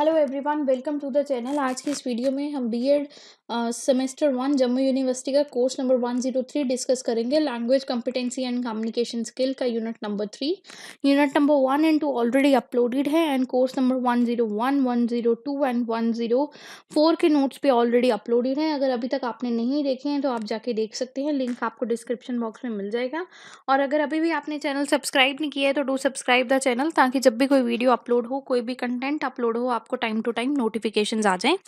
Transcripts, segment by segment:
Hello everyone welcome to the channel आज की इस वीडियो में हम B Ed semester one Jammu university का course number one zero three discuss करेंगे language competency and communication skill का unit number three unit number one and two already uploaded है and course number one zero one one zero two and one zero four के notes भी already uploaded हैं अगर अभी तक आपने नहीं देखे हैं तो आप जाके देख सकते हैं लिंक आपको डिस्क्रिप्शन बॉक्स में मिल जाएगा और अगर अभी भी आपने चैनल सब्सक्राइब नहीं किया है तो डू सब्सक्राइब द चैनल ताकि जब भी कोई वीडियो अपलोड हो कोई भी कंटेंट अपलोड हो आप आपको टाइम टू टाइम नोटिफिकेशन आ जाएँ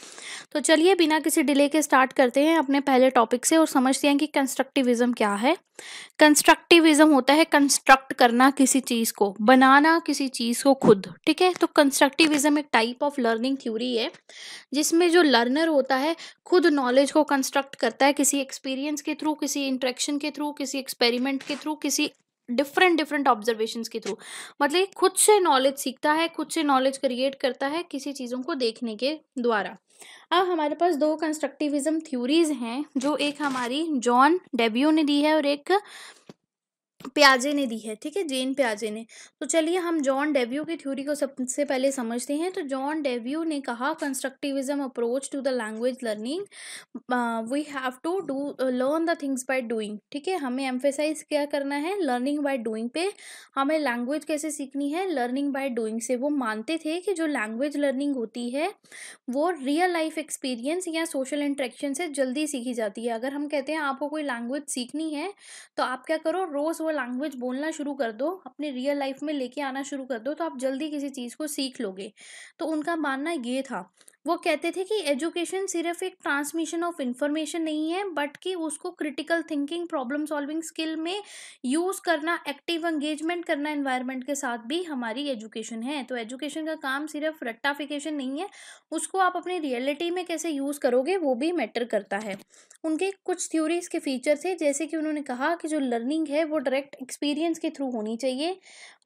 तो चलिए बिना किसी डिले के स्टार्ट करते हैं अपने पहले टॉपिक से और समझते हैं कि कंस्ट्रक्टिविज़म क्या है कंस्ट्रक्टिविज़म होता है कंस्ट्रक्ट करना किसी चीज़ को बनाना किसी चीज़ को खुद ठीक है तो कंस्ट्रक्टिविज़म एक टाइप ऑफ लर्निंग थ्योरी है जिसमें जो लर्नर होता है खुद नॉलेज को कंस्ट्रक्ट करता है किसी एक्सपीरियंस के थ्रू किसी इंट्रैक्शन के थ्रू किसी एक्सपेरिमेंट के थ्रू किसी डिफरेंट डिफरेंट ऑब्जर्वेशन के थ्रू मतलब खुद से नॉलेज सीखता है खुद से नॉलेज क्रिएट करता है किसी चीज़ों को देखने के द्वारा अब हमारे पास दो कंस्ट्रक्टिविज्म थ्योरीज हैं जो एक हमारी जॉन डेब्यू ने दी है और एक प्याजे ने दी है ठीक है जेन प्याजे ने तो चलिए हम जॉन डेव्यू की थ्योरी को सबसे पहले समझते हैं तो जॉन डेव्यू ने कहा constructivism approach to the language learning we have to do learn the things by doing ठीक है हमें एम्फेसाइज क्या करना है लर्निंग बाय डूइंग पे हमें लैंग्वेज कैसे सीखनी है लर्निंग बाय डूइंग से वो मानते थे कि जो लैंग्वेज लर्निंग होती है वो रियल लाइफ एक्सपीरियंस या सोशल इंट्रैक्शन से जल्दी सीखी जाती है अगर हम कहते हैं आपको कोई लैंग्वेज सीखनी है तो आप क्या करो रोज़ लैंग्वेज बोलना शुरू कर दो अपने रियल लाइफ में लेके आना शुरू कर दो तो आप जल्दी किसी चीज़ को सीख लोगे तो उनका मानना ये था वो कहते थे कि एजुकेशन सिर्फ एक ट्रांसमिशन ऑफ इंफॉर्मेशन नहीं है बट कि उसको critical thinking problem solving skill में यूज़ करना एक्टिव एंगेजमेंट करना एनवायरनमेंट के साथ भी हमारी एजुकेशन है तो एजुकेशन का काम सिर्फ रट्टाफिकेशन नहीं है उसको आप अपनी रियलिटी में कैसे यूज़ करोगे वो भी मैटर करता है उनके कुछ थ्योरीज के फीचर थे जैसे कि उन्होंने कहा कि जो लर्निंग है वो डायरेक्ट एक्सपीरियंस के थ्रू होनी चाहिए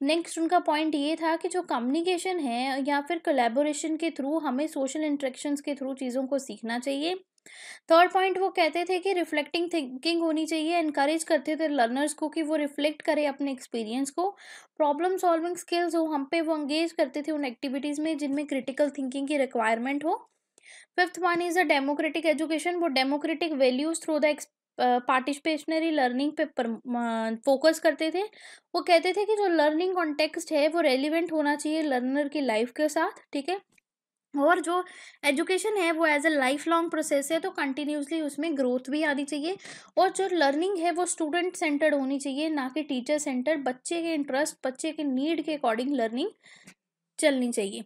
नेक्स्ट उनका पॉइंट ये था कि जो कम्युनिकेशन है या फिर कोलेबोरेशन के थ्रू हमें सोशल इंट्रेक्शन के थ्रू चीज़ों को सीखना चाहिए थर्ड पॉइंट वो कहते थे कि रिफ्लेक्टिंग थिंकिंग होनी चाहिए इनकरेज करते थे लर्नर्स को कि वो रिफ्लेक्ट करें अपने एक्सपीरियंस को प्रॉब्लम सॉल्विंग स्किल्स हो हम पे वो एंगेज करते थे उन एक्टिविटीज़ में जिनमें क्रिटिकल थिंकिंग की रिक्वायरमेंट हो fifth one is a democratic education वो democratic values through the participationary learning पे फोकस करते थे वो कहते थे कि जो लर्निंग कॉन्टेक्स्ट है वो रेलिवेंट होना चाहिए लर्नर की लाइफ के साथ ठीक है और जो एजुकेशन है वो as a life long process है तो कंटिन्यूसली उसमें ग्रोथ भी आनी चाहिए और जो लर्निंग है वो स्टूडेंट सेंटर्ड होनी चाहिए ना कि टीचर सेंटर बच्चे के इंटरेस्ट बच्चे के नीड के अकॉर्डिंग लर्निंग चलनी चाहिए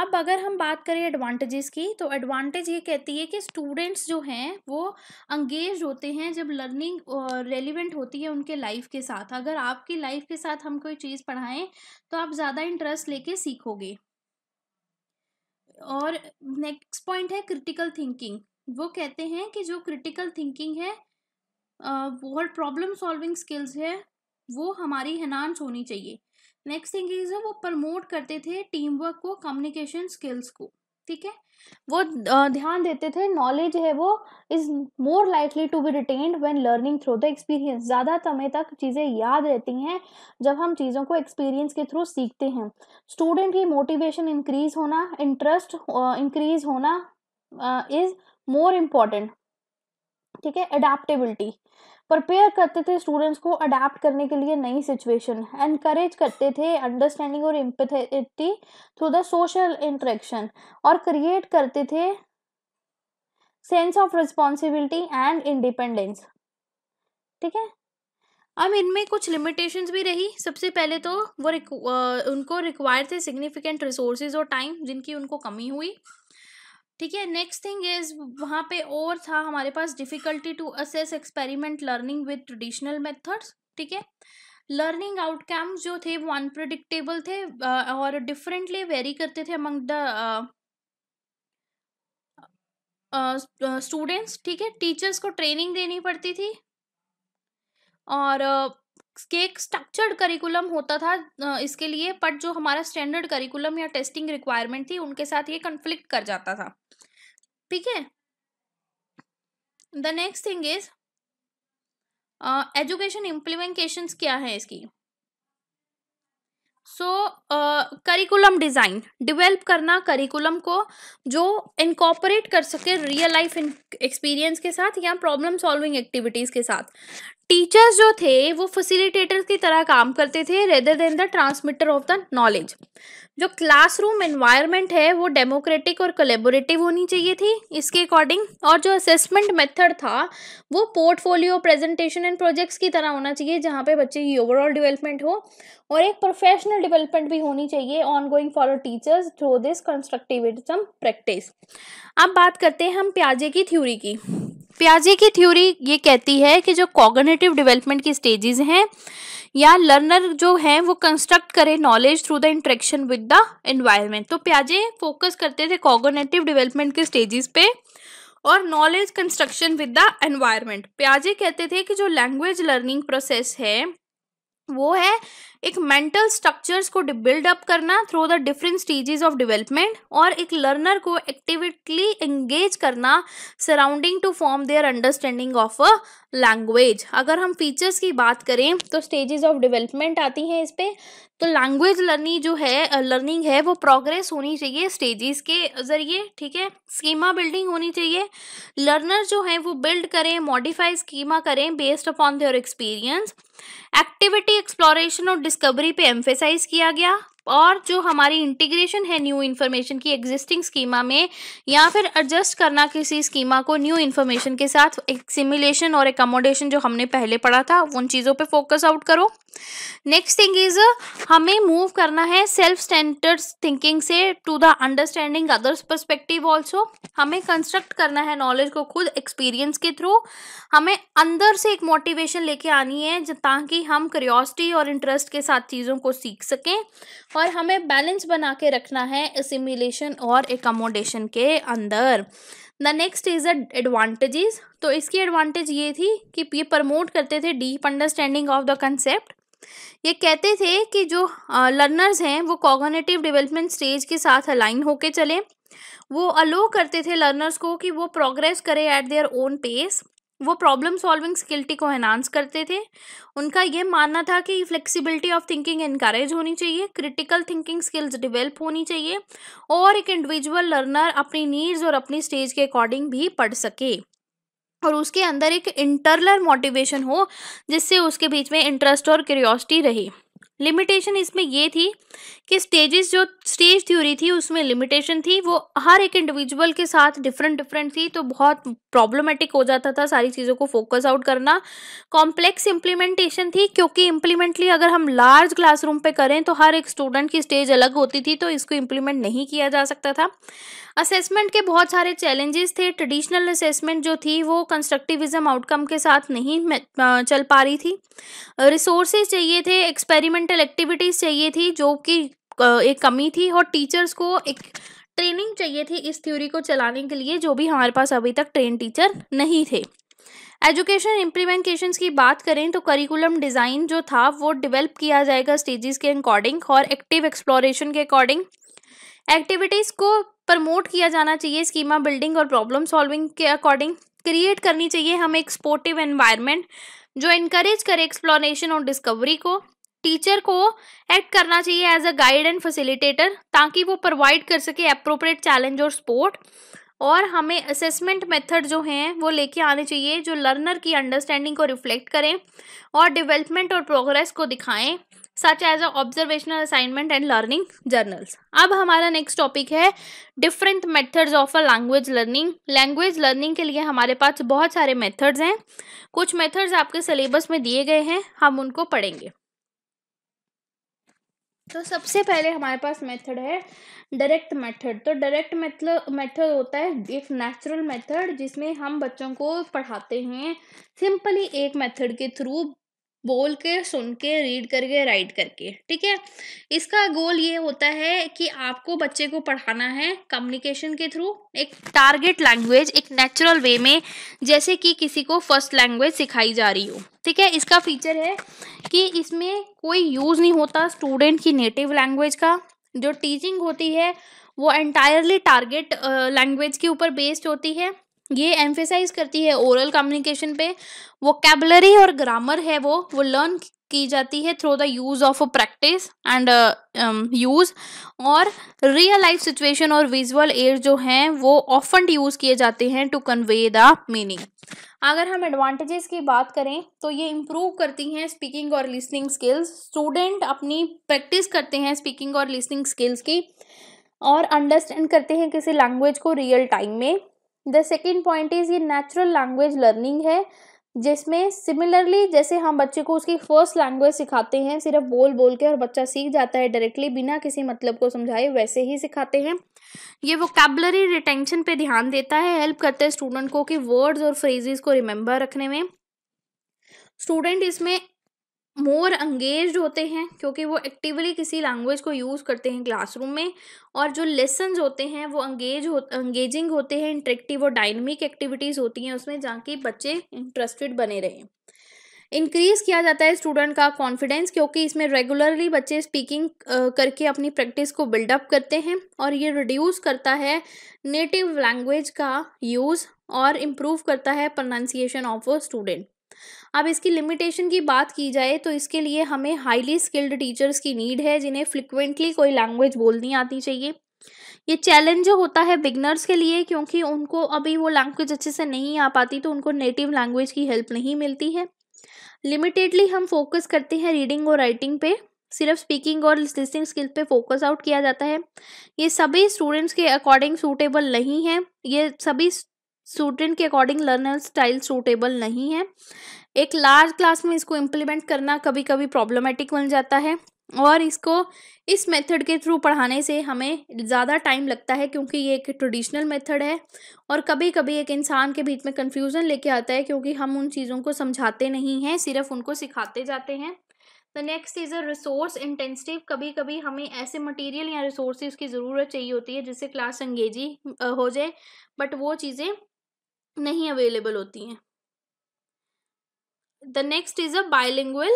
अब अगर हम बात करें एडवांटेजेस की तो एडवांटेज ये कहती है कि स्टूडेंट्स जो हैं वो अंगेज होते हैं जब लर्निंग रेलिवेंट होती है उनके लाइफ के साथ अगर आपकी लाइफ के साथ हम कोई चीज़ पढ़ाएं तो आप ज़्यादा इंटरेस्ट लेके सीखोगे और नेक्स्ट पॉइंट है क्रिटिकल थिंकिंग वो कहते हैं कि जो क्रिटिकल थिंकिंग है और प्रॉब्लम सॉल्विंग स्किल्स है वो हमारी हनान्स होनी चाहिए नेक्स्ट थिंग इज वो प्रमोट करते थे टीम वर्क को कम्युनिकेशन स्किल्स को ठीक है वो ध्यान देते थे नॉलेज है वो is more likely to be retained when learning through the experience ज़्यादा समय तक चीज़ें याद रहती हैं जब हम चीज़ों को एक्सपीरियंस के थ्रू सीखते हैं स्टूडेंट की मोटिवेशन इंक्रीज होना इंटरेस्ट इंक्रीज होना इज़ मोर इम्पॉर्टेंट ठीक है एडाप्टेबिलिटी प्रिपेयर करते थे स्टूडेंट्स को अडेप्ट करने के लिए नई सिचुएशन एनकरेज करते थे अंडरस्टैंडिंग और empathy through the social interaction और क्रिएट करते थे sense of responsibility and independence ठीक है अब इनमें कुछ लिमिटेशंस भी रही सबसे पहले तो वो रिक, उनको रिक्वायर थे सिग्निफिकेंट रिसोर्सेज और टाइम जिनकी उनको कमी हुई ठीक है नेक्स्ट थिंग इज वहाँ पे और था हमारे पास difficulty to assess experiment learning with traditional methods ठीक है लर्निंग आउटकम्स जो थे वो अनप्रडिक्टेबल थे और डिफरेंटली वेरी करते थे अमंग द स्टूडेंट्स ठीक है टीचर्स को ट्रेनिंग देनी पड़ती थी और के एक स्ट्रक्चर्ड करिकुलम होता था इसके लिए बट जो हमारा स्टैंडर्ड करिकुलम या टेस्टिंग रिक्वायरमेंट थी उनके साथ ये कन्फ्लिक्ट कर जाता था ठीक है the next thing is education implementation क्या है इसकी सो करिकुलम डिज़ाइन डिवेल्प करना करिकुलम को जो इनकॉपरेट कर सके रियल लाइफ एक्सपीरियंस के साथ या प्रॉब्लम सॉल्विंग एक्टिविटीज़ के साथ टीचर्स जो थे वो फेसिलिटेटर्स की तरह काम करते थे rather than the transmitter of the knowledge जो क्लासरूम एनवायरनमेंट है वो डेमोक्रेटिक और कलेबोरेटिव होनी चाहिए थी इसके अकॉर्डिंग और जो असेसमेंट मेथड था वो पोर्टफोलियो प्रेजेंटेशन एंड प्रोजेक्ट्स की तरह होना चाहिए जहाँ पे बच्चे की ओवरऑल डेवलपमेंट हो और एक प्रोफेशनल डेवलपमेंट भी होनी चाहिए ongoing for teachers through this constructivism practice अब बात करते हैं हम प्याजे की थ्योरी की प्याजे की थ्योरी ये कहती है कि जो कॉगनेटिव डेवलपमेंट की स्टेजेस हैं या लर्नर जो है वो कंस्ट्रक्ट करे knowledge through the interaction with the environment तो प्याजे फोकस करते थे कॉगोनेटिव डेवलपमेंट के स्टेजेस पे और knowledge construction with the environment प्याजे कहते थे कि जो लैंग्वेज लर्निंग प्रोसेस है वो है एक मेंटल स्ट्रक्चर्स को बिल्डअप करना through the different stages of development और एक लर्नर को एक्टिविटली एंगेज करना surrounding to form their understanding of a language अगर हम फीचर्स की बात करें तो स्टेजेस ऑफ डेवलपमेंट आती हैं इस पर तो लैंग्वेज लर्निंग जो है लर्निंग है वो प्रोग्रेस होनी चाहिए स्टेजेस के ज़रिए ठीक है स्कीमा बिल्डिंग होनी चाहिए लर्नर जो है वो बिल्ड करें मॉडिफाई स्कीमा करें based upon their experience activity exploration और डिस्कवरी पे एम्फेसाइज किया गया और जो हमारी इंटीग्रेशन है न्यू इन्फॉर्मेशन की एग्जिस्टिंग स्कीमा में या फिर एडजस्ट करना किसी स्कीमा को न्यू इन्फॉर्मेशन के साथ सिमुलेशन और एकोमोडेशन जो हमने पहले पढ़ा था उन चीज़ों पे फोकस आउट करो नेक्स्ट थिंग इज हमें मूव करना है सेल्फ स्टैंडर्ड थिंकिंग से to the understanding others perspective also हमें कंस्ट्रक्ट करना है नॉलेज को खुद एक्सपीरियंस के थ्रू हमें अंदर से एक मोटिवेशन लेके आनी है ताकि हम क्रियोसिटी और इंटरेस्ट के साथ चीज़ों को सीख सकें और हमें बैलेंस बना के रखना है असिमिलेशन और एकोमोडेशन के अंदर the next is the advantages तो इसकी एडवांटेज ये थी कि ये प्रमोट करते थे deep understanding of the concept ये कहते थे कि जो लर्नर्स हैं वो कॉगनेटिव डेवलपमेंट स्टेज के साथ अलाइन होके चले वो अलो करते थे लर्नर्स को कि वो प्रोग्रेस करें एट देयर ओन पेस वो प्रॉब्लम सॉल्विंग स्किल्टी को एनहांस करते थे उनका यह मानना था कि फ्लेक्सिबिलिटी ऑफ थिंकिंग इनकरेज होनी चाहिए क्रिटिकल थिंकिंग स्किल्स डेवलप होनी चाहिए और एक इंडिविजुअल लर्नर अपनी नीड्स और अपनी स्टेज के अकॉर्डिंग भी पढ़ सके और उसके अंदर एक इंटरनल मोटिवेशन हो जिससे उसके बीच में इंटरेस्ट और क्यूरियोसिटी रहे लिमिटेशन इसमें ये थी कि स्टेजेस जो स्टेज थ्योरी थी उसमें लिमिटेशन थी वो हर एक इंडिविजुअल के साथ डिफरेंट डिफरेंट थी तो बहुत प्रॉब्लमेटिक हो जाता था सारी चीज़ों को फोकस आउट करना कॉम्प्लेक्स इम्प्लीमेंटेशन थी क्योंकि इम्प्लीमेंटली अगर हम लार्ज क्लासरूम पे करें तो हर एक स्टूडेंट की स्टेज अलग होती थी तो इसको इम्प्लीमेंट नहीं किया जा सकता था असेसमेंट के बहुत सारे चैलेंजेस थे ट्रेडिशनल असेसमेंट जो थी वो कंस्ट्रक्टिविज्म आउटकम के साथ नहीं चल पा रही थी रिसोर्सेज चाहिए थे एक्सपेरिमेंटल एक्टिविटीज़ चाहिए थी जो कि एक कमी थी और टीचर्स को एक ट्रेनिंग चाहिए थी इस थ्योरी को चलाने के लिए जो भी हमारे पास अभी तक ट्रेन टीचर नहीं थे एजुकेशन इम्प्लीमेंटेशन की बात करें तो करिकुलम डिज़ाइन जो था वो डिवेल्प किया जाएगा स्टेजेस के अकॉर्डिंग और एक्टिव एक्सप्लोरेशन के अकॉर्डिंग एक्टिविटीज़ को प्रमोट किया जाना चाहिए स्कीमा बिल्डिंग और प्रॉब्लम सॉल्विंग के अकॉर्डिंग क्रिएट करनी चाहिए हमें एक स्पोर्टिव एनवायरनमेंट जो इनक्रेज करे एक्सप्लोरेशन और डिस्कवरी को टीचर को एक्ट करना चाहिए as a guide and facilitator ताकि वो प्रोवाइड कर सके अप्रोप्रिएट चैलेंज और सपोर्ट और हमें असेसमेंट मेथड जो हैं वो लेके आने चाहिए जो लर्नर की अंडरस्टैंडिंग को रिफ्लेक्ट करें और डेवलपमेंट और प्रोग्रेस को दिखाएं such as a observational assignment and learning journals अब हमारा नेक्स्ट टॉपिक है different methods of a language learning language learning के लिए हमारे पास बहुत सारे मेथड्स हैं कुछ मेथड्स आपके सिलेबस में दिए गए हैं हम उनको पढ़ेंगे तो सबसे पहले हमारे पास मेथड है डायरेक्ट मेथड तो डायरेक्ट मेथड मतलब, मेथड होता है एक नेचुरल मेथड जिसमें हम बच्चों को पढ़ाते हैं सिंपली एक मेथड के थ्रू बोल के सुन के रीड करके राइट करके ठीक है इसका गोल ये होता है कि आपको बच्चे को पढ़ाना है कम्युनिकेशन के थ्रू एक टारगेट लैंग्वेज एक नेचुरल वे में जैसे कि किसी को फर्स्ट लैंग्वेज सिखाई जा रही हो ठीक है इसका फीचर है कि इसमें कोई यूज़ नहीं होता स्टूडेंट की नेटिव लैंग्वेज का जो टीचिंग होती है वो एंटायरली टारगेट लैंग्वेज के ऊपर बेस्ड होती है ये एम्फेसाइज करती है ओरल कम्युनिकेशन पे वो कैबलरी और ग्रामर है वो वो लर्न की जाती है through the use of practice and use और रियल लाइफ सिचुएशन और विजुअल एड जो हैं वो ऑफन यूज़ किए जाते हैं टू कन्वे द मीनिंग अगर हम एडवांटेजेस की बात करें तो ये इम्प्रूव करती हैं स्पीकिंग और लिसनिंग स्किल्स स्टूडेंट अपनी प्रैक्टिस करते हैं स्पीकिंग और लिसनिंग स्किल्स की और अंडरस्टैंड करते हैं किसी लैंग्वेज को रियल टाइम में द सेकेंड पॉइंट इज़ ये नेचुरल लैंग्वेज लर्निंग है जिसमें सिमिलरली जैसे हम बच्चे को उसकी फर्स्ट लैंग्वेज सिखाते हैं सिर्फ बोल बोल के और बच्चा सीख जाता है डायरेक्टली बिना किसी मतलब को समझाए वैसे ही सिखाते हैं ये वो कैबलरी रिटेंशन पे ध्यान देता है हेल्प करता है स्टूडेंट को कि वर्ड्स और फ्रेजेस को रिमेंबर रखने में स्टूडेंट इसमें मोर अंगेज होते हैं क्योंकि वो एक्टिवली किसी लैंग्वेज को यूज़ करते हैं क्लासरूम में और जो लेसन होते हैं वो अंगेज हो अंगेजिंग होते हैं इंटरेक्टिव और डायनमिक एक्टिविटीज़ होती हैं उसमें जहाँ कि बच्चे इंटरेस्टेड बने रहें इंक्रीज़ किया जाता है स्टूडेंट का कॉन्फिडेंस क्योंकि इसमें रेगुलरली बच्चे स्पीकिंग करके अपनी प्रैक्टिस को बिल्डअप करते हैं और ये रिड्यूस करता है नेटिव लैंग्वेज का यूज़ और इम्प्रूव करता है प्रोनाउंसिएशन ऑफ अ स्टूडेंट अब इसकी लिमिटेशन की बात की जाए तो इसके लिए हमें हाईली स्किल्ड टीचर्स की नीड है जिन्हें फ्रिक्वेंटली कोई लैंग्वेज बोलनी आती चाहिए ये चैलेंज होता है बिगनर्स के लिए क्योंकि उनको अभी वो लैंग्वेज अच्छे से नहीं आ पाती तो उनको नेटिव लैंग्वेज की हेल्प नहीं मिलती है लिमिटेडली हम फोकस करते हैं रीडिंग और राइटिंग पे सिर्फ स्पीकिंग और लिसनिंग स्किल पे फोकस आउट किया जाता है ये सभी स्टूडेंट्स के अकॉर्डिंग सूटेबल नहीं है ये सभी स्टूडेंट के अकॉर्डिंग लर्नर स्टाइल सूटेबल नहीं है एक लार्ज क्लास में इसको इम्प्लीमेंट करना कभी कभी प्रॉब्लमेटिक बन जाता है और इसको इस मेथड के थ्रू पढ़ाने से हमें ज़्यादा टाइम लगता है क्योंकि ये एक ट्रेडिशनल मेथड है और कभी कभी एक इंसान के बीच में कन्फ्यूज़न लेके आता है क्योंकि हम उन चीज़ों को समझाते नहीं हैं सिर्फ उनको सिखाते जाते हैं the next is a resource intensive कभी कभी हमें ऐसे मटेरियल या रिसोर्सेज की ज़रूरत चाहिए होती है जिससे क्लास अंगेजी हो जाए बट वो चीज़ें नहीं अवेलेबल होती हैं the next is a bilingual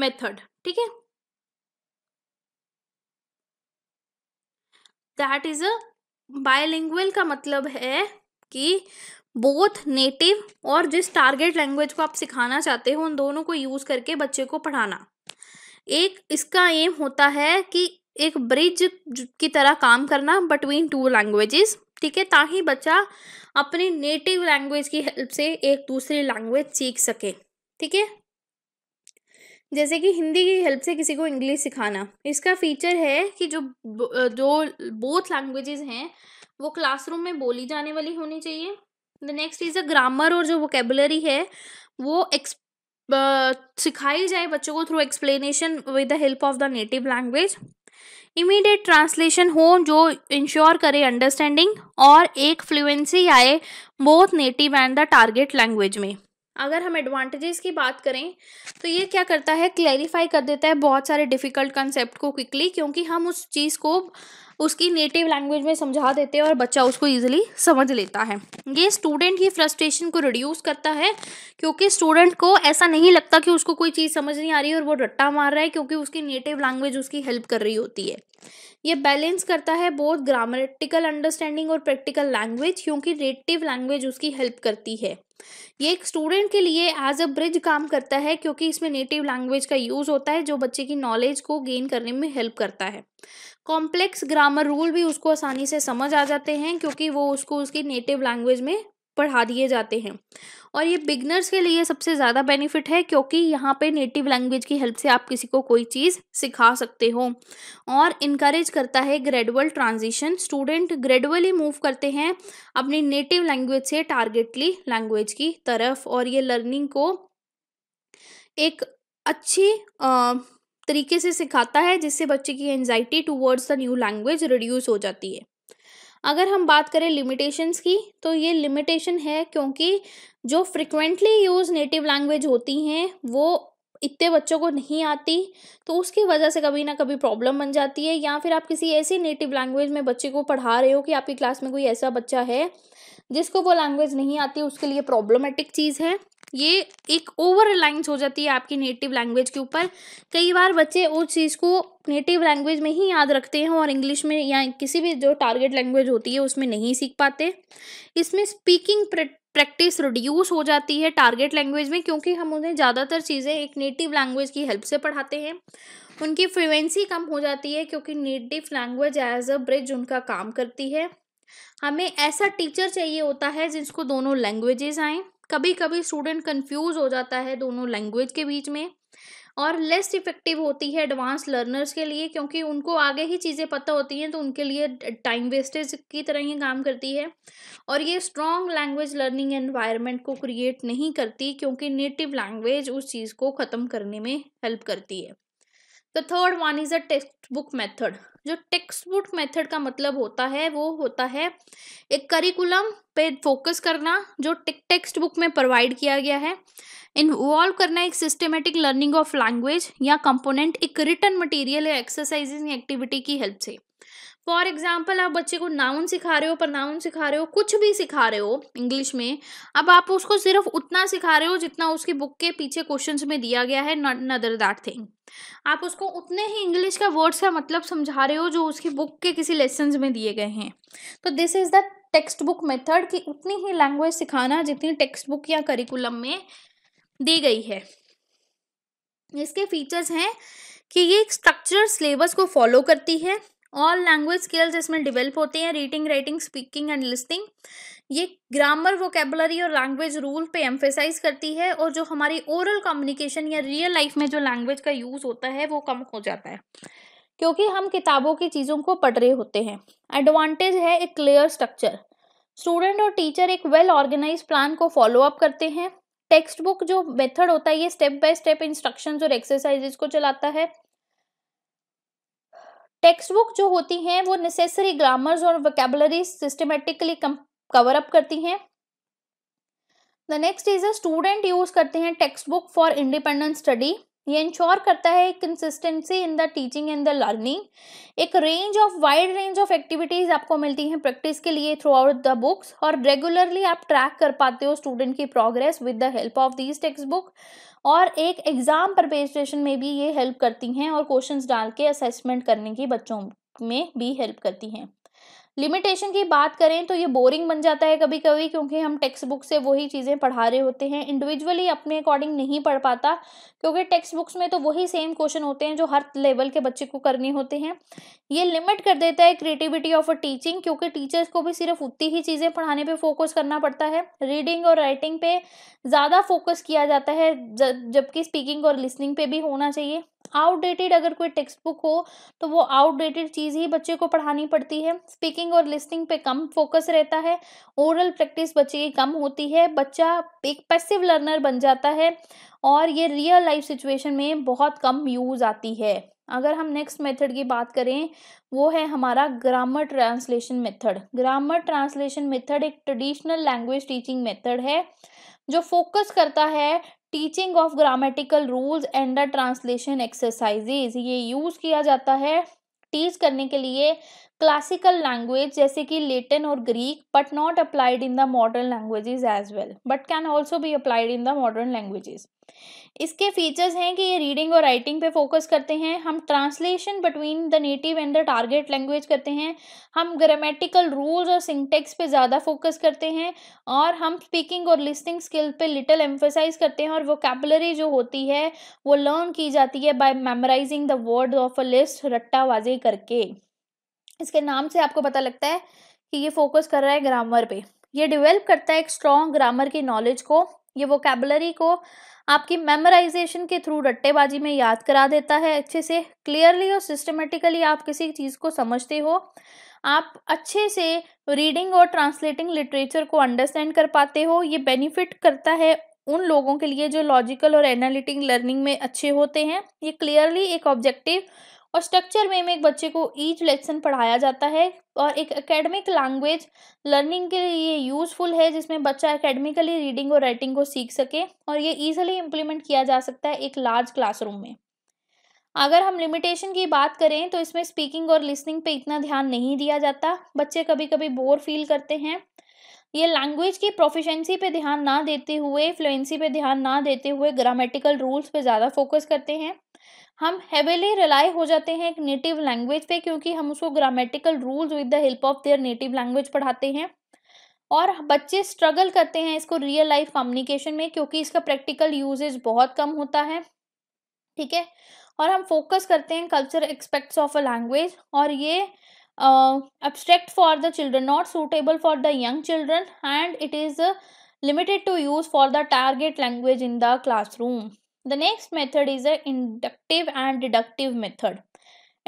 method ठीक है दैट इज अ बायलिंगुअल का मतलब है कि बोथ नेटिव और जिस टारगेट लैंग्वेज को आप सिखाना चाहते हो उन दोनों को यूज़ करके बच्चे को पढ़ाना एक इसका एम होता है कि एक ब्रिज की तरह काम करना बिटवीन टू लैंग्वेजेस ठीक है ताकि बच्चा अपनी नेटिव लैंग्वेज की हेल्प से एक दूसरी लैंग्वेज सीख सके ठीक है जैसे कि हिंदी की हेल्प से किसी को इंग्लिश सिखाना इसका फीचर है कि जो जो बोथ लैंग्वेजेस हैं वो क्लासरूम में बोली जाने वाली होनी चाहिए the next is a grammar और जो वोकेबलरी है वो एक्स सिखाई जाए बच्चों को through explanation with the help of the native language immediate translation हो जो इंश्योर करे अंडरस्टैंडिंग और एक फ्लुएंसी आए both native and the target language में अगर हम एडवांटेजेस की बात करें तो ये क्या करता है क्लैरिफाई कर देता है बहुत सारे डिफ़िकल्ट कंसेप्ट को क्विकली क्योंकि हम उस चीज़ को उसकी नेटिव लैंग्वेज में समझा देते हैं और बच्चा उसको ईजिली समझ लेता है ये स्टूडेंट की फ्रस्ट्रेशन को रिड्यूस करता है क्योंकि स्टूडेंट को ऐसा नहीं लगता कि उसको कोई चीज़ समझ नहीं आ रही है और वो रट्टा मार रहा है क्योंकि उसकी नेटिव लैंग्वेज उसकी हेल्प कर रही होती है ये बैलेंस करता है बहुत ग्रामेटिकल अंडरस्टैंडिंग और प्रैक्टिकल लैंग्वेज क्योंकि रेटिव लैंग्वेज उसकी हेल्प करती है ये एक स्टूडेंट के लिए एज अ ब्रिज काम करता है क्योंकि इसमें नेटिव लैंग्वेज का यूज़ होता है जो बच्चे की नॉलेज को गेन करने में हेल्प करता है कॉम्प्लेक्स ग्रामर रूल भी उसको आसानी से समझ आ जाते हैं क्योंकि वो उसको उसकी नेटिव लैंग्वेज में पढ़ा दिए जाते हैं और ये बिगनर्स के लिए सबसे ज़्यादा बेनिफिट है क्योंकि यहाँ पे नेटिव लैंग्वेज की हेल्प से आप किसी को कोई चीज़ सिखा सकते हो और इनक्रेज करता है gradual transition student gradually move करते हैं अपनी नेटिव लैंग्वेज से टारगेटली लैंग्वेज की तरफ और ये लर्निंग को एक अच्छी तरीके से सिखाता है जिससे बच्चे की anxiety towards the new language reduce हो जाती है अगर हम बात करें लिमिटेशंस की तो ये लिमिटेशन है क्योंकि जो फ्रिक्वेंटली यूज नेटिव लैंग्वेज होती हैं वो इतने बच्चों को नहीं आती तो उसकी वजह से कभी ना कभी प्रॉब्लम बन जाती है या फिर आप किसी ऐसी नेटिव लैंग्वेज में बच्चे को पढ़ा रहे हो कि आपकी क्लास में कोई ऐसा बच्चा है जिसको वो लैंग्वेज नहीं आती उसके लिए प्रॉब्लमेटिक चीज़ है ये एक ओवर रिलायंस हो जाती है आपकी नेटिव लैंग्वेज के ऊपर कई बार बच्चे उस चीज़ को नेटिव लैंग्वेज में ही याद रखते हैं और इंग्लिश में या किसी भी जो टारगेट लैंग्वेज होती है उसमें नहीं सीख पाते इसमें स्पीकिंग प्रैक्टिस रिड्यूस हो जाती है टारगेट लैंग्वेज में क्योंकि हम उन्हें ज़्यादातर चीज़ें एक नेटिव लैंग्वेज की हेल्प से पढ़ाते हैं उनकी फ्रीवेंसी कम हो जाती है क्योंकि native language as a bridge उनका काम करती है हमें ऐसा टीचर चाहिए होता है जिसको दोनों लैंग्वेजेस आएँ कभी कभी स्टूडेंट कंफ्यूज हो जाता है दोनों लैंग्वेज के बीच में और लेस इफेक्टिव होती है एडवांस लर्नर्स के लिए क्योंकि उनको आगे ही चीज़ें पता होती हैं तो उनके लिए टाइम वेस्टेज की तरह ही काम करती है और ये स्ट्रॉन्ग लैंग्वेज लर्निंग एनवायरनमेंट को क्रिएट नहीं करती क्योंकि नेटिव लैंग्वेज उस चीज़ को ख़त्म करने में हेल्प करती है the third one is a textbook method जो टेक्स्ट बुक मेथड का मतलब होता है वो होता है एक करिकुलम पे फोकस करना जो टेक्स्ट बुक में प्रोवाइड किया गया है इन्वॉल्व करना एक सिस्टमेटिक लर्निंग ऑफ लैंग्वेज या कंपोनेंट एक रिटर्न मटेरियल या एक्सरसाइज या एक्टिविटी की हेल्प से फॉर एग्जाम्पल आप बच्चे को नाउन सिखा रहे हो पर नाउन सिखा रहे हो कुछ भी सिखा रहे हो इंग्लिश में अब आप उसको सिर्फ उतना सिखा रहे हो जितना उसकी बुक के पीछे क्वेश्चन में दिया गया है नॉट अदर दैट थिंग आप उसको उतने ही इंग्लिश का वर्ड्स का मतलब समझा रहे हो जो उसकी बुक के किसी लेसन में दिए गए हैं तो this is the textbook method कि उतनी ही लैंग्वेज सिखाना जितनी टेक्स्ट बुक या करिकुलम में दी गई है इसके फीचर्स हैं कि ये एक स्ट्रक्चर सिलेबस को फॉलो करती है ऑल लैंग्वेज स्किल्स इसमें डिवेल्प होते हैं reading writing speaking and listening ये ग्रामर वोकेबलरी और लैंग्वेज रूल पे एम्फेसाइज करती है और जो हमारी ओरल कम्युनिकेशन या रियल लाइफ में जो लैंग्वेज का यूज़ होता है वो कम हो जाता है क्योंकि हम किताबों की चीज़ों को पढ़ रहे होते हैं एडवांटेज है एक क्लियर स्ट्रक्चर स्टूडेंट और टीचर एक वेल ऑर्गेनाइज प्लान को फॉलो अप करते हैं टेक्स्ट बुक जो मेथड होता है ये स्टेप बाय स्टेप इंस्ट्रक्शन और एक्सरसाइजेस को चलाता है टेक्स्ट बुक जो होती हैं वो नेसेसरी ग्रामर्स और वोकेबलरी सिस्टमेटिकली कवर अप करती हैं the next is a student use करते हैं textbook for independent study ये इंश्योर करता है consistency in the teaching and the learning एक range of wide range of activities आपको मिलती हैं प्रैक्टिस के लिए थ्रू आउट द बुक्स और रेगुलरली आप ट्रैक कर पाते हो स्टूडेंट की progress with the help of these textbook और एक एग्ज़ाम प्रिपरेशन में भी ये हेल्प करती हैं और क्वेश्चंस डाल के असेसमेंट करने की बच्चों में भी हेल्प करती हैं लिमिटेशन की बात करें तो ये बोरिंग बन जाता है कभी कभी क्योंकि हम टेक्स्ट बुक से वही चीज़ें पढ़ा रहे होते हैं इंडिविजुअली अपने अकॉर्डिंग नहीं पढ़ पाता क्योंकि टेक्स्ट बुक्स में तो वही सेम क्वेश्चन होते हैं जो हर लेवल के बच्चे को करने होते हैं ये लिमिट कर देता है क्रिएटिविटी ऑफ अ टीचिंग क्योंकि टीचर्स को भी सिर्फ उतनी ही चीज़ें पढ़ाने पर फोकस करना पड़ता है रीडिंग और राइटिंग पे ज़्यादा फोकस किया जाता है जबकि स्पीकिंग और लिसनिंग पे भी होना चाहिए आउटडेटेड अगर कोई टेक्स्ट बुक हो तो वो आउटडेटेड चीज़ ही बच्चे को पढ़ानी पड़ती है स्पीकिंग और लिस्निंग पे कम फोकस रहता है ओरल प्रैक्टिस बच्चे की कम होती है बच्चा एक पैसिव लर्नर बन जाता है और ये रियल लाइफ सिचुएशन में बहुत कम यूज़ आती है अगर हम नेक्स्ट मेथड की बात करें वो है हमारा grammar translation method grammar translation method एक ट्रेडिशनल लैंग्वेज टीचिंग मेथड है जो फोकस करता है teaching of grammatical rules and the translation exercises ये यूज़ किया जाता है टीच करने के लिए क्लासिकल लैंग्वेज जैसे कि लेटिन और Greek but not applied in the modern languages as well but can also भी applied in the modern languages इसके फीचर्स हैं कि ये रीडिंग और राइटिंग पे फोकस करते हैं हम translation between the native and the target language करते हैं हम ग्रामेटिकल रूल्स और सिंटेक्स पे ज़्यादा फोकस करते हैं और हम स्पीकिंग और लिस्टिंग स्किल पे लिटल एम्फोसाइज करते हैं और वोकेबलरी जो होती है वो लर्न की जाती है by memorizing the word of a list रट्टा वाजे करके इसके नाम से आपको पता लगता है कि ये फोकस कर रहा है ग्रामर पे ये डिवेल्प करता है एक स्ट्रॉन्ग ग्रामर की नॉलेज को ये वोकेबलरी को आपकी मेमोराइजेशन के थ्रू रट्टेबाजी में याद करा देता है अच्छे से क्लियरली और सिस्टमेटिकली आप किसी चीज़ को समझते हो आप अच्छे से रीडिंग और ट्रांसलेटिंग लिटरेचर को अंडरस्टैंड कर पाते हो ये बेनिफिट करता है उन लोगों के लिए जो लॉजिकल और एनालिटिक लर्निंग में अच्छे होते हैं ये क्लियरली एक ऑब्जेक्टिव और स्ट्रक्चर में एक बच्चे को ईच लेसन पढ़ाया जाता है और एक एकेडमिक लैंग्वेज लर्निंग के लिए यूज़फुल है जिसमें बच्चा एकेडमिकली रीडिंग और राइटिंग को सीख सके और ये ईजिली इम्प्लीमेंट किया जा सकता है एक लार्ज क्लासरूम में अगर हम लिमिटेशन की बात करें तो इसमें स्पीकिंग और लिसनिंग पे इतना ध्यान नहीं दिया जाता बच्चे कभी कभी बोर फील करते हैं ये लैंग्वेज की प्रोफिशेंसी पे ध्यान ना देते हुए फ्लुएंसी पे ध्यान ना देते हुए ग्रामेटिकल रूल्स पे ज़्यादा फोकस करते हैं हम हैवेली रिलाई हो जाते हैं एक नेटिव लैंग्वेज पे क्योंकि हम उसको grammatical rules with the help of their native language पढ़ाते हैं और बच्चे स्ट्रगल करते हैं इसको रियल लाइफ कम्युनिकेशन में क्योंकि इसका प्रैक्टिकल यूजेज बहुत कम होता है ठीक है और हम फोकस करते हैं culture aspects of a language और ये abstract for the children not suitable for the young children and it is limited to use for the target language in the classroom The next method is a inductive and deductive method.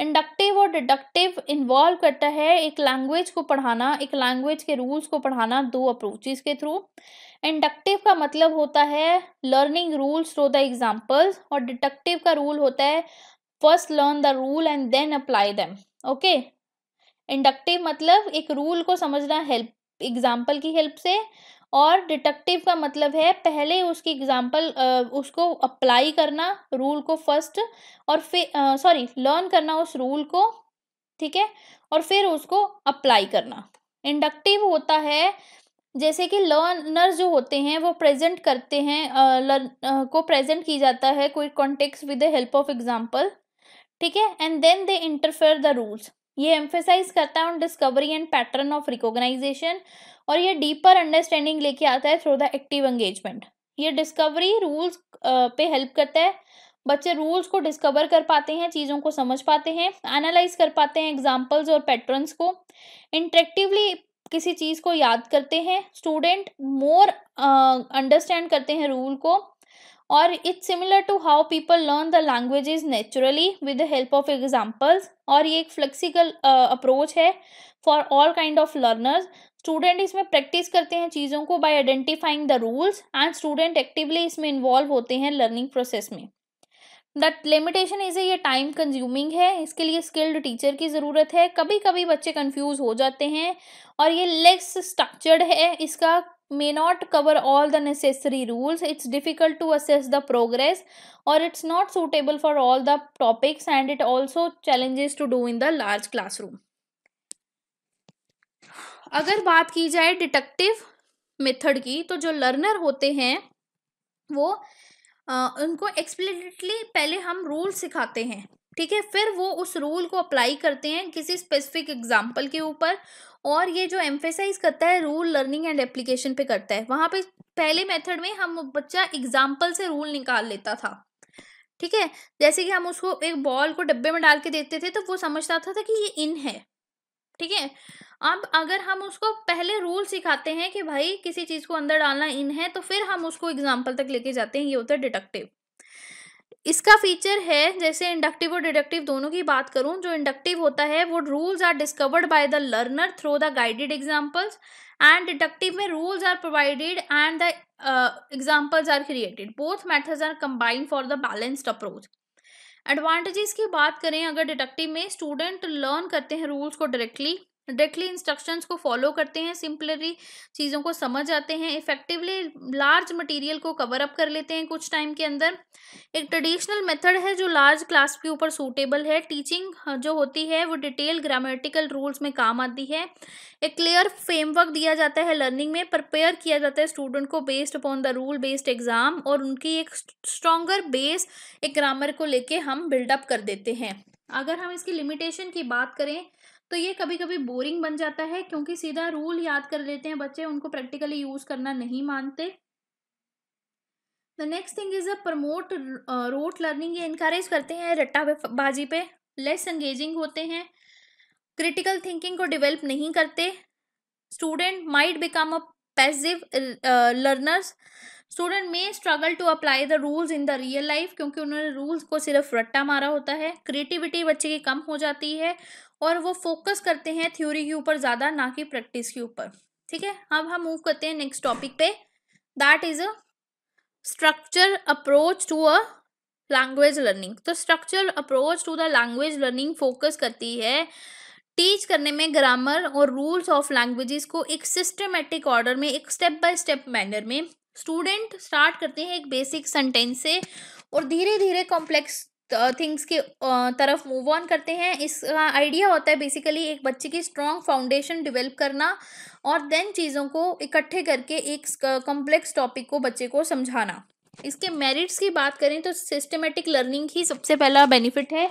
Inductive और deductive involve करता है एक language को पढ़ाना एक language के rules को पढ़ाना दो अप्रोचेस के थ्रू इंडक्टिव का मतलब होता है learning rules through the examples और डिडक्टिव का रूल होता है first learn the rule and then apply them okay inductive मतलब एक रूल को समझना हेल्प एग्जाम्पल की हेल्प से और डिटेक्टिव का मतलब है पहले उसकी एग्जाम्पल उसको अप्लाई करना रूल को फर्स्ट और फिर सॉरी लर्न करना उस रूल को ठीक है और फिर उसको अप्लाई करना इंडक्टिव होता है जैसे कि लर्नर जो होते हैं वो प्रेजेंट करते हैं लर्न को प्रेजेंट की जाता है कोई context with the help of example ठीक है and then they interfere the rules ये एम्फेसाइज करता है on discovery and pattern of recognization और ये डीपर अंडरस्टैंडिंग लेके आता है थ्रू द एक्टिव एंगेजमेंट ये डिस्कवरी रूल्स पे हेल्प करता है बच्चे रूल्स को डिस्कवर कर पाते हैं चीज़ों को समझ पाते हैं एनालाइज कर पाते हैं एग्जाम्पल्स और पैटर्न्स को इंटरेक्टिवली किसी चीज़ को याद करते हैं स्टूडेंट मोर अंडरस्टैंड करते हैं रूल को और it's similar to how people learn the languages naturally with the help of examples और ये एक फ्लेक्सिकल अप्रोच uh, है for all kind of learners student इसमें प्रैक्टिस करते हैं चीज़ों को by identifying the rules and student actively इसमें इन्वॉल्व होते हैं लर्निंग प्रोसेस में दट लिमिटेशन इज ये टाइम कंज्यूमिंग है इसके लिए स्किल्ड टीचर की ज़रूरत है कभी कभी बच्चे कन्फ्यूज हो जाते हैं और ये लेस स्ट्रक्चर्ड है इसका may not cover all the necessary rules it's difficult to assess the progress or it's not suitable for all the topics and it also challenges to do in the large classroom agar baat ki jaye deductive method ki to jo learner hote hain wo आ, उनको एक्सप्लिटली पहले हम rule सिखाते हैं ठीक है फिर वो उस रूल को अप्लाई करते हैं किसी स्पेसिफिक एग्जांपल के ऊपर और ये जो एम्फेसाइज करता है रूल लर्निंग एंड एप्लीकेशन पे करता है वहाँ पे पहले मेथड में हम बच्चा एग्जाम्पल से रूल निकाल लेता था ठीक है जैसे कि हम उसको एक बॉल को डब्बे में डाल के देते थे तो वो समझता था, था कि ये इन है ठीक है अब अगर हम उसको पहले रूल सिखाते हैं कि भाई किसी चीज़ को अंदर डालना इन है तो फिर हम उसको एग्जाम्पल तक लेके जाते हैं ये होता है डिटेक्टिव इसका फीचर है जैसे इंडक्टिव और डिडक्टिव दोनों की बात करूं जो इंडक्टिव होता है वो rules are discovered by the learner through the guided examples and deductive में rules are provided and the examples are created both methods are combined for the balanced approach advantages की बात करें अगर डिडक्टिव में student learn करते हैं rules को directly directly instructions को फॉलो करते हैं सिंपलरी चीज़ों को समझ आते हैं इफेक्टिवली लार्ज मटेरियल को कवर अप कर लेते हैं कुछ टाइम के अंदर एक ट्रेडिशनल मेथड है जो लार्ज क्लास के ऊपर सूटेबल है टीचिंग हाँ, जो होती है वो डिटेल ग्रामेटिकल रूल्स में काम आती है एक क्लियर फ्रेमवर्क दिया जाता है लर्निंग में प्रपेयर किया जाता है स्टूडेंट को based upon the rule based exam और उनकी एक स्ट्रॉन्गर बेस एक ग्रामर को लेके हम बिल्डअप कर देते हैं अगर हम इसकी लिमिटेशन की बात करें तो ये कभी कभी बोरिंग बन जाता है क्योंकि सीधा रूल याद कर लेते हैं बच्चे उनको प्रैक्टिकली यूज करना नहीं मानते the next thing is a promote rote learning ये इनकरेज करते हैं रट्टाबाजी पे लेस एंगेजिंग होते हैं क्रिटिकल थिंकिंग को डिवेल्प नहीं करते student might become a passive learners student में struggle to apply the rules in the real life क्योंकि उन्होंने रूल्स को सिर्फ रट्टा मारा होता है क्रिएटिविटी बच्चे की कम हो जाती है और वो फोकस करते हैं थ्योरी के ऊपर ज़्यादा ना कि प्रैक्टिस के ऊपर ठीक है अब हम मूव करते हैं नेक्स्ट टॉपिक पे that is a structure approach to a language learning तो structure approach to the language learning focus करती है टीच करने में ग्रामर और रूल्स ऑफ लैंग्वेजेस को एक सिस्टमेटिक ऑर्डर में एक स्टेप बाय स्टेप मैनर में स्टूडेंट स्टार्ट करते हैं एक बेसिक सेंटेंस से और धीरे धीरे कॉम्प्लेक्स थिंग्स की तरफ मूव ऑन करते हैं इसका आइडिया होता है बेसिकली एक बच्चे की स्ट्रॉन्ग फाउंडेशन डेवलप करना और देन चीज़ों को इकट्ठे करके एक कॉम्प्लेक्स टॉपिक को बच्चे को समझाना इसके मेरिट्स की बात करें तो सिस्टमेटिक लर्निंग ही सबसे पहला बेनिफिट है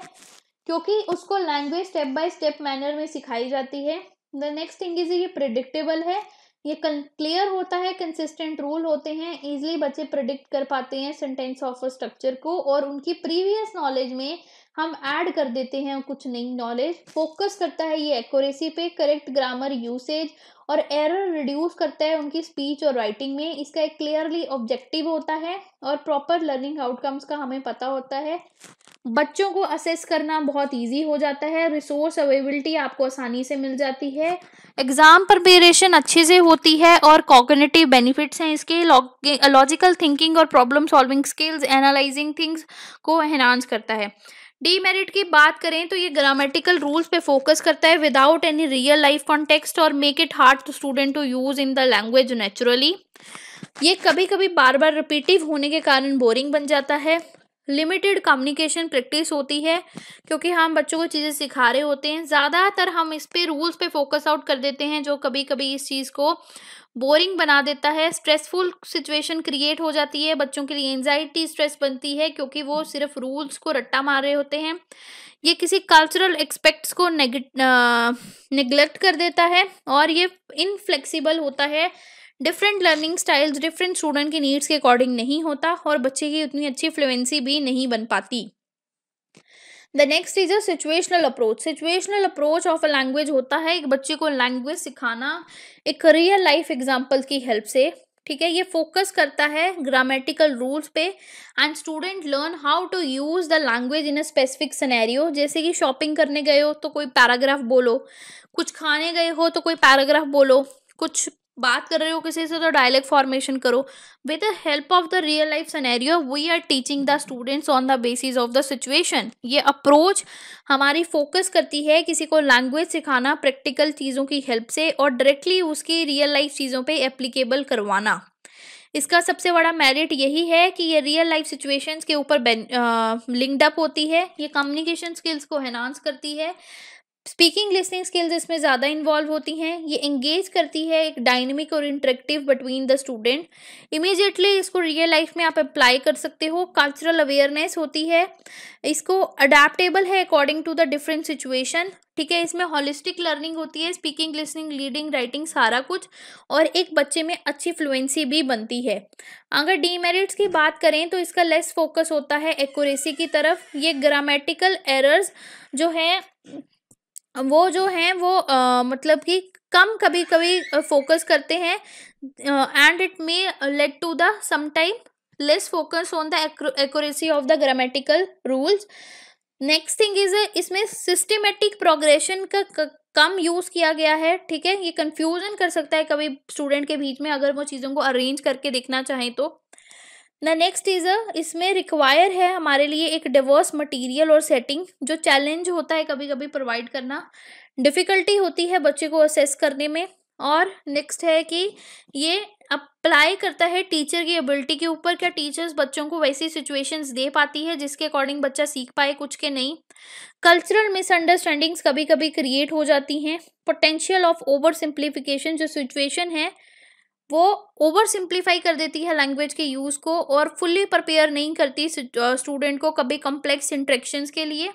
क्योंकि उसको language step by step manner में सिखाई जाती है द नेक्स्ट थिंग इज ये प्रिडिक्टेबल है ये क्लियर होता है कंसिस्टेंट रूल होते हैं इजिली बच्चे प्रिडिक्ट कर पाते हैं सेंटेंस ऑफ स्ट्रक्चर को और उनकी प्रीवियस नॉलेज में हम ऐड कर देते हैं कुछ नई नॉलेज फोकस करता है ये एक्यूरेसी पे करेक्ट ग्रामर यूसेज और एरर रिड्यूस करता है उनकी स्पीच और राइटिंग में इसका एक क्लियरली ऑब्जेक्टिव होता है और प्रॉपर लर्निंग आउटकम्स का हमें पता होता है बच्चों को असेस करना बहुत इजी हो जाता है रिसोर्स अवेबिलिटी आपको आसानी से मिल जाती है एग्ज़ाम प्रिपरेशन अच्छे से होती है और कॉग्निटिव बेनिफिट्स हैं इसके लॉजिकल थिंकिंग और problem solving skills analysing things को एनहांस करता है डीमेरिट की बात करें तो ये ग्रामेटिकल रूल्स पे फोकस करता है without any real life context और make it hard to student to use in the language naturally ये कभी कभी बार बार रिपीटिव होने के कारण बोरिंग बन जाता है लिमिटेड कम्युनिकेशन प्रैक्टिस होती है क्योंकि हम बच्चों को चीज़ें सिखा रहे होते हैं ज़्यादातर हम इस पे रूल्स पे फोकस आउट कर देते हैं जो कभी कभी इस चीज़ को बोरिंग बना देता है स्ट्रेसफुल सिचुएशन क्रिएट हो जाती है बच्चों के लिए एनजाइटी स्ट्रेस बनती है क्योंकि वो हम्म। सिर्फ रूल्स को रट्टा मार रहे होते हैं ये किसी कल्चरल एक्सपेक्ट्स को निगलेक्ट कर देता है और ये इनफ्लेक्सिबल होता है different learning styles different student की नीड्स के अकॉर्डिंग नहीं होता और बच्चे की उतनी अच्छी फ्लुएंसी भी नहीं बन पाती the next is a situational approach situational approach of a language होता है एक बच्चे को लैंग्वेज सिखाना एक रियल लाइफ एग्जाम्पल की हेल्प से ठीक है ये फोकस करता है ग्रामेटिकल रूल्स पे and student learn how to use the language in a specific scenario जैसे कि शॉपिंग करने गए हो तो कोई पैराग्राफ बोलो कुछ खाने गए हो तो कोई पैराग्राफ बोलो कुछ बात कर रहे हो किसी से तो डायलॉग फॉर्मेशन करो with the help of the real life scenario we are teaching the students on the basis of the situation ये अप्रोच हमारी फोकस करती है किसी को लैंग्वेज सिखाना प्रैक्टिकल चीज़ों की हेल्प से और डायरेक्टली उसकी रियल लाइफ चीज़ों पे एप्लीकेबल करवाना इसका सबसे बड़ा मेरिट यही है कि ये रियल लाइफ सिचुएशंस के ऊपर अप होती है ये कम्युनिकेशन स्किल्स को एनहांस करती है स्पीकिंग लिसनिंग स्किल्स इसमें ज़्यादा इन्वॉल्व होती हैं ये इंगेज करती है एक डायनेमिक और interactive between the student immediately इसको रियल लाइफ में आप अप्लाई कर सकते हो कल्चरल अवेयरनेस होती है इसको अडेप्टेबल है according to the different situation ठीक है इसमें हॉलिस्टिक लर्निंग होती है स्पीकिंग लिसनिंग रीडिंग राइटिंग सारा कुछ और एक बच्चे में अच्छी फ्लुएंसी भी बनती है अगर डीमेरिट्स की बात करें तो इसका लेस फोकस होता है एक्यूरेसी की तरफ ये ग्रामेटिकल एरर्स जो है वो जो हैं वो आ, मतलब कि कम कभी कभी फोकस करते हैं and it may lead to the sometime less focus on the accuracy of the grammatical rules next thing is इसमें सिस्टमेटिक प्रोग्रेशन का कम यूज़ किया गया है ठीक है ये कंफ्यूजन कर सकता है कभी स्टूडेंट के बीच में अगर वो चीज़ों को अरेंज करके देखना चाहें तो द नेक्स्ट इज इसमें रिक्वायर है हमारे लिए एक डिवर्स मटेरियल और सेटिंग जो चैलेंज होता है कभी कभी प्रोवाइड करना डिफ़िकल्टी होती है बच्चे को असेस करने में और नेक्स्ट है कि ये अप्लाई करता है टीचर की एबिलिटी के ऊपर क्या टीचर्स बच्चों को वैसी सिचुएशंस दे पाती है जिसके अकॉर्डिंग बच्चा सीख पाए कुछ के नहीं कल्चरल मिसअंडरस्टैंडिंग्स कभी कभी क्रिएट हो जाती हैं पोटेंशियल ऑफ ओवर सिंप्लीफिकेशन जो सिचुएशन है वो ओवर सिंप्लीफाई कर देती है लैंग्वेज के यूज़ को और फुल्ली प्रिपेयर नहीं करती स्टूडेंट को कभी कॉम्प्लेक्स इंट्रेक्शंस के लिए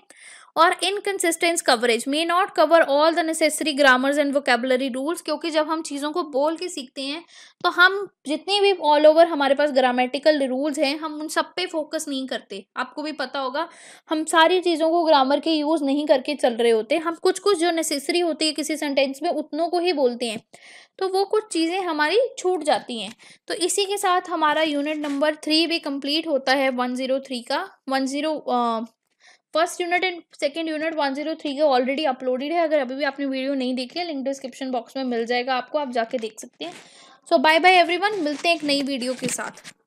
और inconsistence coverage may not cover all the necessary grammars and vocabulary rules क्योंकि जब हम चीज़ों को बोल के सीखते हैं तो हम जितने भी ऑल ओवर हमारे पास ग्रामेटिकल रूल्स हैं हम उन सब पे फोकस नहीं करते आपको भी पता होगा हम सारी चीज़ों को ग्रामर के यूज़ नहीं करके चल रहे होते हम कुछ कुछ जो नेसेसरी होती है किसी सेंटेंस में उतनों को ही बोलते हैं तो वो कुछ चीज़ें हमारी छूट जाती हैं तो इसी के साथ हमारा यूनिट नंबर थ्री भी कंप्लीट होता है वन ज़ीरो थ्री का one zero first unit and second unit one zero three के ऑलरेडी अपलोडेड है अगर अभी भी आपने वीडियो नहीं देखी है लिंक डिस्क्रिप्शन बॉक्स में मिल जाएगा आपको आप जाके देख सकते हैं सो बाय बाय एवरीवन मिलते हैं एक नई वीडियो के साथ